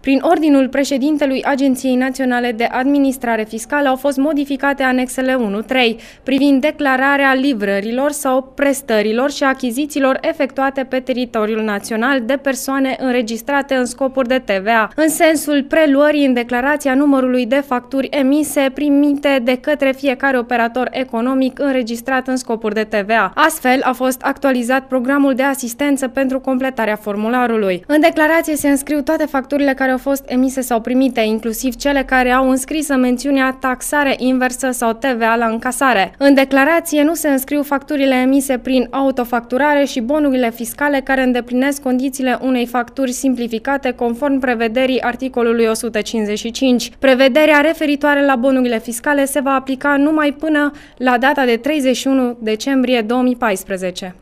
Prin ordinul președintelui Agenției Naționale de Administrare Fiscală au fost modificate anexele 1-3 privind declararea livrărilor sau prestărilor și achizițiilor efectuate pe teritoriul național de persoane înregistrate în scopuri de TVA, în sensul preluării în declarația numărului de facturi emise primite de către fiecare operator economic înregistrat în scopuri de TVA. Astfel a fost actualizat programul de asistență pentru completarea formularului. În declarație se înscriu toate facturile care care au fost emise sau primite, inclusiv cele care au înscrisă mențiunea taxare inversă sau TVA la încasare. În declarație nu se înscriu facturile emise prin autofacturare și bonurile fiscale care îndeplinesc condițiile unei facturi simplificate conform prevederii articolului 155. Prevederea referitoare la bonurile fiscale se va aplica numai până la data de 31 decembrie 2014.